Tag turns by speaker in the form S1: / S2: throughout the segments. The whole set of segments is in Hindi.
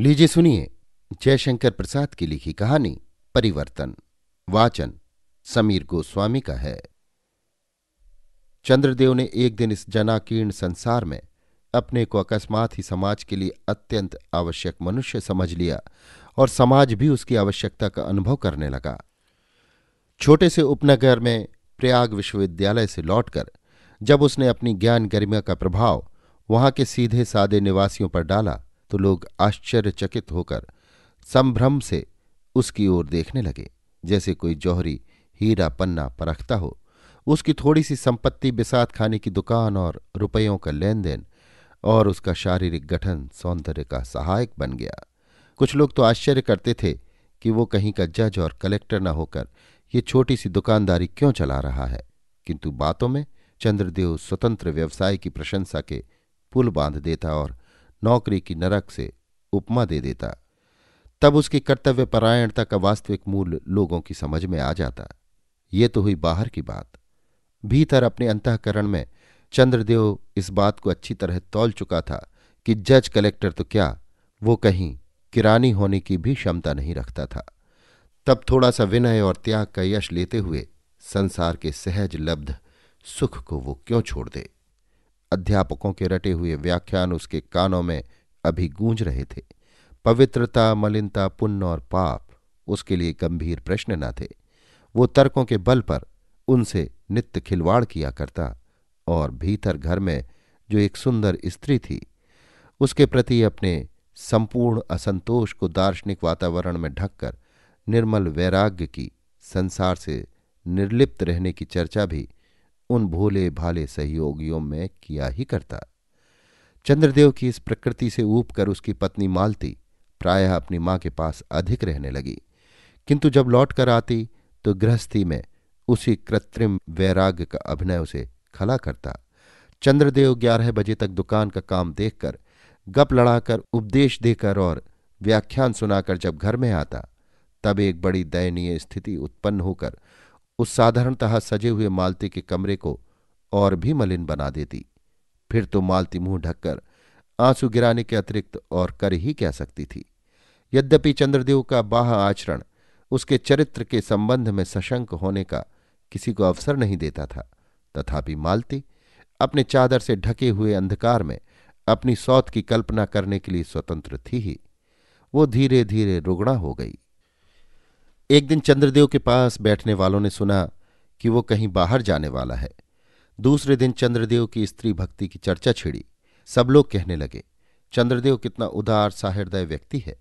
S1: लीजिए सुनिए जयशंकर प्रसाद की लिखी कहानी परिवर्तन वाचन समीर गोस्वामी का है चंद्रदेव ने एक दिन इस जनाकीर्ण संसार में अपने को अकस्मात ही समाज के लिए अत्यंत आवश्यक मनुष्य समझ लिया और समाज भी उसकी आवश्यकता का अनुभव करने लगा छोटे से उपनगर में प्रयाग विश्वविद्यालय से लौटकर जब उसने अपनी ज्ञान गरिमा का प्रभाव वहां के सीधे सादे निवासियों पर डाला तो लोग आश्चर्यचकित होकर संभ्रम से उसकी ओर देखने लगे जैसे कोई जौहरी हीरा पन्ना परखता हो उसकी थोड़ी सी संपत्ति बिसात खाने की दुकान और रुपयों का लेन देन और उसका शारीरिक गठन सौंदर्य का सहायक बन गया कुछ लोग तो आश्चर्य करते थे कि वो कहीं का जज और कलेक्टर न होकर ये छोटी सी दुकानदारी क्यों चला रहा है किंतु बातों में चंद्रदेव स्वतंत्र व्यवसाय की प्रशंसा के पुल बांध देता और नौकरी की नरक से उपमा दे देता तब उसकी कर्तव्य परायणता का वास्तविक मूल लोगों की समझ में आ जाता ये तो हुई बाहर की बात भीतर अपने अंतकरण में चंद्रदेव इस बात को अच्छी तरह तौल चुका था कि जज कलेक्टर तो क्या वो कहीं किरानी होने की भी क्षमता नहीं रखता था तब थोड़ा सा विनय और त्याग का यश लेते हुए संसार के सहज लब्ध सुख को वो क्यों छोड़ दे अध्यापकों के रटे हुए व्याख्यान उसके कानों में अभी गूंज रहे थे पवित्रता मलिनता पुण्य और पाप उसके लिए गंभीर प्रश्न न थे वो तर्कों के बल पर उनसे नित्य खिलवाड़ किया करता और भीतर घर में जो एक सुंदर स्त्री थी उसके प्रति अपने संपूर्ण असंतोष को दार्शनिक वातावरण में ढककर निर्मल वैराग्य की संसार से निर्लिप्त रहने की चर्चा भी उन भोले भाले सहयोगियों में किया ही करता चंद्रदेव की इस प्रकृति से ऊप कर उसकी पत्नी मालती प्रायः अपनी मां के पास अधिक रहने लगी किंतु जब लौट कर आती तो गृहस्थी में उसी कृत्रिम वैराग्य का अभिनय उसे खला करता चंद्रदेव ग्यारह बजे तक दुकान का काम देखकर गप लड़ाकर उपदेश देकर और व्याख्यान सुनाकर जब घर में आता तब एक बड़ी दयनीय स्थिति उत्पन्न होकर उस साधारणतः सजे हुए मालती के कमरे को और भी मलिन बना देती फिर तो मालती मुंह ढककर आंसू गिराने के अतिरिक्त और कर ही कह सकती थी यद्यपि चंद्रदेव का बाह आचरण उसके चरित्र के संबंध में सशंक होने का किसी को अवसर नहीं देता था तथापि मालती अपने चादर से ढके हुए अंधकार में अपनी सौत की कल्पना करने के लिए स्वतंत्र थी ही वो धीरे धीरे रुगणा हो गई एक दिन चंद्रदेव के पास बैठने वालों ने सुना कि वो कहीं बाहर जाने वाला है दूसरे दिन चंद्रदेव की स्त्री भक्ति की चर्चा छिड़ी सब लोग कहने लगे चंद्रदेव कितना उदार साहृदय व्यक्ति है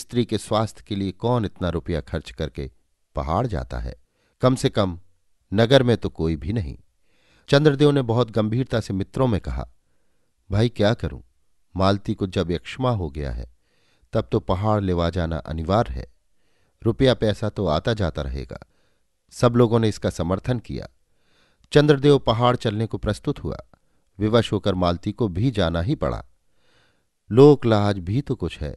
S1: स्त्री के स्वास्थ्य के लिए कौन इतना रुपया खर्च करके पहाड़ जाता है कम से कम नगर में तो कोई भी नहीं चंद्रदेव ने बहुत गंभीरता से मित्रों में कहा भाई क्या करूं मालती को जब यक्षमा हो गया है तब तो पहाड़ लेवा जाना अनिवार्य है रुपया पैसा तो आता जाता रहेगा सब लोगों ने इसका समर्थन किया चंद्रदेव पहाड़ चलने को प्रस्तुत हुआ विवश होकर मालती को भी जाना ही पड़ा लोकलाज भी तो कुछ है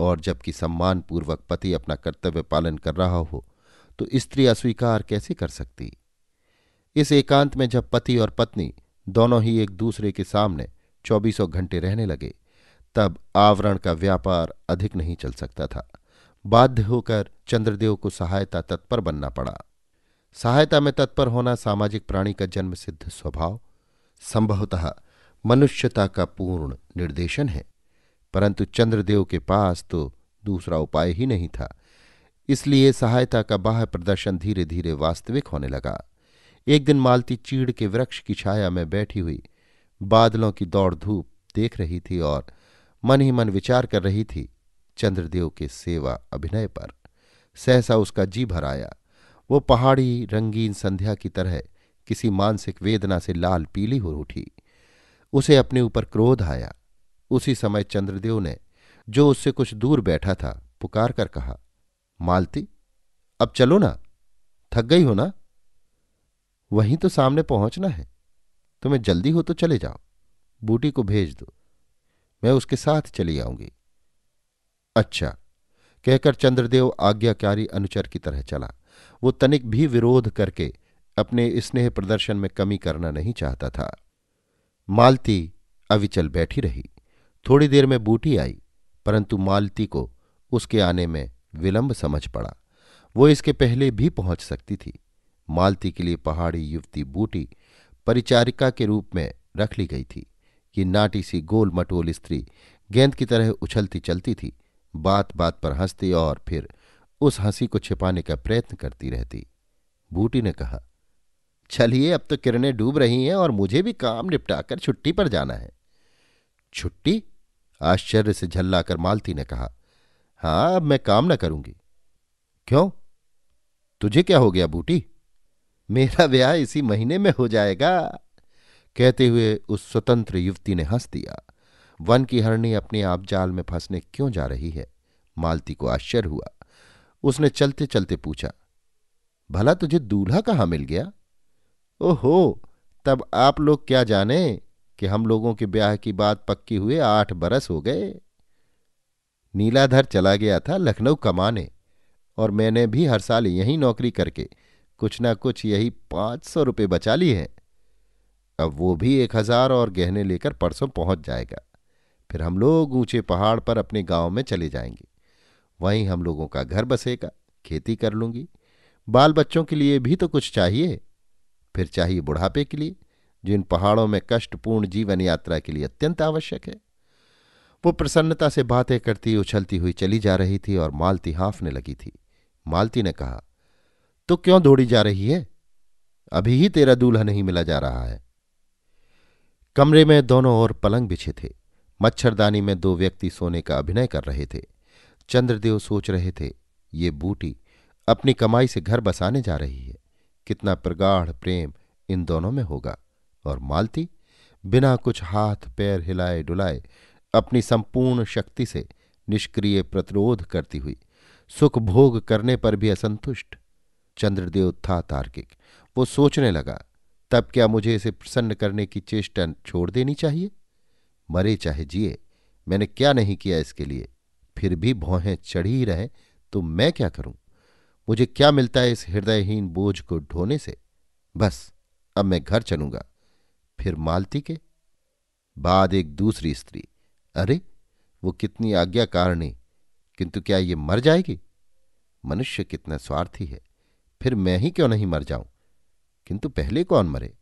S1: और जबकि सम्मानपूर्वक पति अपना कर्तव्य पालन कर रहा हो तो स्त्री अस्वीकार कैसे कर सकती इस एकांत में जब पति और पत्नी दोनों ही एक दूसरे के सामने चौबीसों घंटे रहने लगे तब आवरण का व्यापार अधिक नहीं चल सकता था बाध्य होकर चंद्रदेव को सहायता तत्पर बनना पड़ा सहायता में तत्पर होना सामाजिक प्राणी का जन्मसिद्ध स्वभाव संभवतः मनुष्यता का पूर्ण निर्देशन है परंतु चंद्रदेव के पास तो दूसरा उपाय ही नहीं था इसलिए सहायता का बाह्य प्रदर्शन धीरे धीरे वास्तविक होने लगा एक दिन मालती चीड़ के वृक्ष की छाया में बैठी हुई बादलों की दौड़ धूप देख रही थी और मन ही मन विचार कर रही थी चंद्रदेव के सेवा अभिनय पर सहसा उसका जी भर आया वो पहाड़ी रंगीन संध्या की तरह किसी मानसिक वेदना से लाल पीली हो उठी उसे अपने ऊपर क्रोध आया उसी समय चंद्रदेव ने जो उससे कुछ दूर बैठा था पुकार कर कहा मालती अब चलो ना थक गई हो ना वहीं तो सामने पहुंचना है तुम्हें जल्दी हो तो चले जाओ बूटी को भेज दो मैं उसके साथ चली आऊंगी अच्छा कहकर चंद्रदेव आज्ञाकारी अनुचर की तरह चला वो तनिक भी विरोध करके अपने स्नेह प्रदर्शन में कमी करना नहीं चाहता था मालती अविचल बैठी रही थोड़ी देर में बूटी आई परंतु मालती को उसके आने में विलंब समझ पड़ा वो इसके पहले भी पहुंच सकती थी मालती के लिए पहाड़ी युवती बूटी परिचारिका के रूप में रख ली गई थी कि नाटी सी गोल मटोल स्त्री गेंद की तरह उछलती चलती थी बात बात पर हंसती और फिर उस हंसी को छिपाने का प्रयत्न करती रहती बूटी ने कहा चलिए अब तो किरणें डूब रही हैं और मुझे भी काम निपटाकर छुट्टी पर जाना है छुट्टी आश्चर्य से झल्लाकर मालती ने कहा हां अब मैं काम ना करूंगी क्यों तुझे क्या हो गया बूटी मेरा ब्याह इसी महीने में हो जाएगा कहते हुए उस स्वतंत्र युवती ने हंस दिया वन की हरणी अपने आप जाल में फंसने क्यों जा रही है मालती को आश्चर्य हुआ उसने चलते चलते पूछा भला तुझे दूल्हा कहाँ मिल गया ओहो तब आप लोग क्या जाने कि हम लोगों के ब्याह की बात पक्की हुए आठ बरस हो गए नीलाधर चला गया था लखनऊ कमाने और मैंने भी हर साल यही नौकरी करके कुछ ना कुछ यही पांच सौ रुपये बचा ली है अब वो भी एक हजार और गहने लेकर परसों पहुंच जाएगा फिर हम लोग ऊंचे पहाड़ पर अपने गांव में चले जाएंगे वहीं हम लोगों का घर बसेगा खेती कर लूंगी बाल बच्चों के लिए भी तो कुछ चाहिए फिर चाहिए बुढ़ापे के लिए जो इन पहाड़ों में कष्टपूर्ण जीवन यात्रा के लिए अत्यंत आवश्यक है वो प्रसन्नता से बातें करती उछलती हुई चली जा रही थी और मालती हाँफने लगी थी मालती ने कहा तो क्यों दौड़ी जा रही है अभी ही तेरा दूल्हा नहीं मिला जा रहा है कमरे में दोनों ओर पलंग बिछे थे मच्छरदानी में दो व्यक्ति सोने का अभिनय कर रहे थे चंद्रदेव सोच रहे थे ये बूटी अपनी कमाई से घर बसाने जा रही है कितना प्रगाढ़ प्रेम इन दोनों में होगा और मालती बिना कुछ हाथ पैर हिलाए डुलाए अपनी संपूर्ण शक्ति से निष्क्रिय प्रतिरोध करती हुई सुख भोग करने पर भी असंतुष्ट चंद्रदेव था तार्किक वो सोचने लगा तब क्या मुझे इसे प्रसन्न करने की चेष्टा छोड़ देनी चाहिए मरे चाहे जिए मैंने क्या नहीं किया इसके लिए फिर भी भौहें चढ़ी ही रहे तो मैं क्या करूं मुझे क्या मिलता है इस हृदयहीन बोझ को ढोने से बस अब मैं घर चलूंगा फिर मालती के बाद एक दूसरी स्त्री अरे वो कितनी आज्ञाकारिणी किंतु क्या ये मर जाएगी मनुष्य कितना स्वार्थी है फिर मैं ही क्यों नहीं मर जाऊं किंतु पहले कौन मरे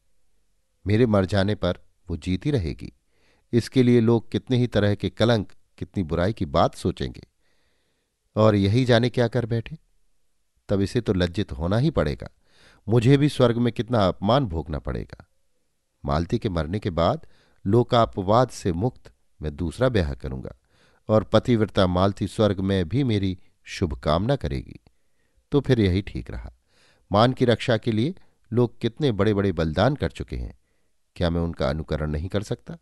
S1: मेरे मर जाने पर वो जीती रहेगी इसके लिए लोग कितने ही तरह के कलंक कितनी बुराई की बात सोचेंगे और यही जाने क्या कर बैठे तब इसे तो लज्जित होना ही पड़ेगा मुझे भी स्वर्ग में कितना अपमान भोगना पड़ेगा मालती के मरने के बाद लोकापवाद से मुक्त मैं दूसरा ब्याह करूंगा और पतिव्रता मालती स्वर्ग में भी मेरी शुभकामना करेगी तो फिर यही ठीक रहा मान की रक्षा के लिए लोग कितने बड़े बड़े बलिदान कर चुके हैं क्या मैं उनका अनुकरण नहीं कर सकता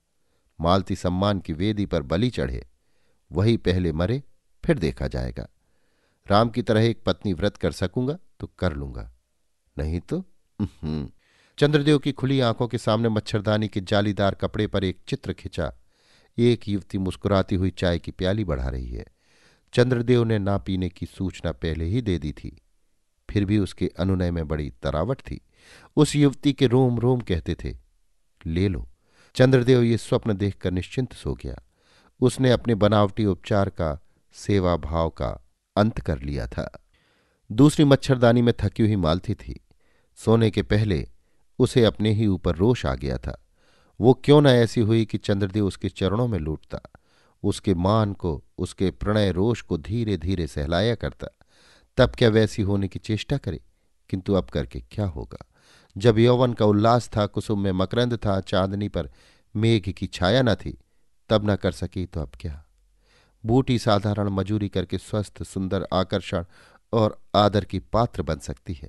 S1: मालती सम्मान की वेदी पर बलि चढ़े वही पहले मरे फिर देखा जाएगा राम की तरह एक पत्नी व्रत कर सकूंगा तो कर लूंगा नहीं तो चंद्रदेव की खुली आंखों के सामने मच्छरदानी के जालीदार कपड़े पर एक चित्र खिंचा एक युवती मुस्कुराती हुई चाय की प्याली बढ़ा रही है चंद्रदेव ने ना पीने की सूचना पहले ही दे दी थी फिर भी उसके अनुनय में बड़ी तरावट थी उस युवती के रोम रोम कहते थे ले लो चंद्रदेव ये स्वप्न देखकर निश्चिंत सो गया उसने अपने बनावटी उपचार का सेवा भाव का अंत कर लिया था दूसरी मच्छरदानी में थकी हुई मालती थी सोने के पहले उसे अपने ही ऊपर रोष आ गया था वो क्यों न ऐसी हुई कि चंद्रदेव उसके चरणों में लूटता उसके मान को उसके प्रणय रोष को धीरे धीरे सहलाया करता तब क्या वैसी होने की चेष्टा करे किंतु अब करके क्या होगा जब यौवन का उल्लास था कुसुम में मकरंद था चांदनी पर मेघ की छाया न थी तब न कर सकी तो अब क्या बूटी साधारण मजूरी करके स्वस्थ सुंदर आकर्षण और आदर की पात्र बन सकती है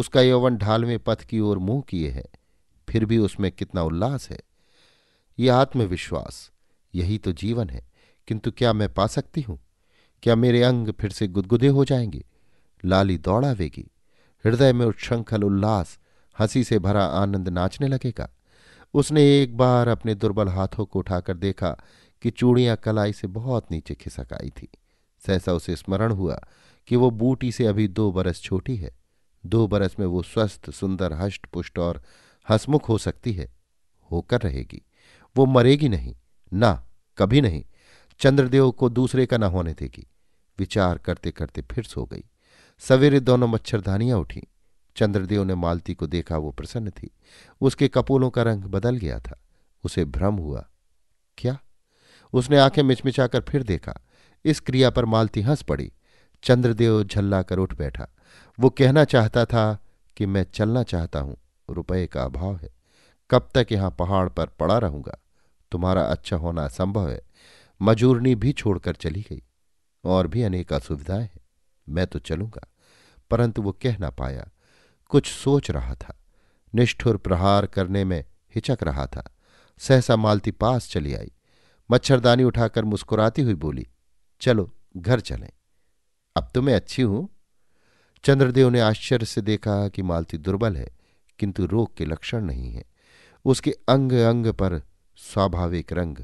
S1: उसका यौवन ढालवें पथ की ओर मुंह किए है फिर भी उसमें कितना उल्लास है यह आत्मविश्वास यही तो जीवन है किंतु क्या मैं पा सकती हूं क्या मेरे अंग फिर से गुदगुदे हो जाएंगे लाली दौड़ावेगी हृदय में उच्छृंखल उल्लास हंसी से भरा आनंद नाचने लगेगा उसने एक बार अपने दुर्बल हाथों को उठाकर देखा कि चूड़ियां कलाई से बहुत नीचे खिसक आई थी सहसा उसे स्मरण हुआ कि वो बूटी से अभी दो बरस छोटी है दो बरस में वो स्वस्थ सुंदर हष्ट पुष्ट और हसमुख हो सकती है होकर रहेगी वो मरेगी नहीं ना कभी नहीं चंद्रदेव को दूसरे का न होने देगी विचार करते करते फिर सो गई सवेरे दोनों मच्छरदानियां उठीं चंद्रदेव ने मालती को देखा वो प्रसन्न थी उसके कपोलों का रंग बदल गया था उसे भ्रम हुआ क्या उसने आंखें मिचमिचाकर फिर देखा इस क्रिया पर मालती हंस पड़ी चंद्रदेव झल्ला कर उठ बैठा वो कहना चाहता था कि मैं चलना चाहता हूं रुपये का अभाव है कब तक यहां पहाड़ पर पड़ा रहूंगा तुम्हारा अच्छा होना असंभव है मजूरनी भी छोड़कर चली गई और भी अनेक असुविधाएं हैं मैं तो चलूंगा परंतु वो कह ना पाया कुछ सोच रहा था निष्ठुर प्रहार करने में हिचक रहा था सहसा मालती पास चली आई मच्छरदानी उठाकर मुस्कुराती हुई बोली चलो घर चलें अब तो मैं अच्छी हूं चंद्रदेव ने आश्चर्य से देखा कि मालती दुर्बल है किंतु रोग के लक्षण नहीं है उसके अंग अंग पर स्वाभाविक रंग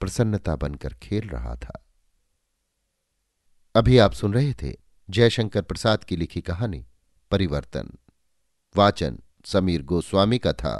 S1: प्रसन्नता बनकर खेल रहा था अभी आप सुन रहे थे जयशंकर प्रसाद की लिखी कहानी परिवर्तन वाचन समीर गोस्वामी का था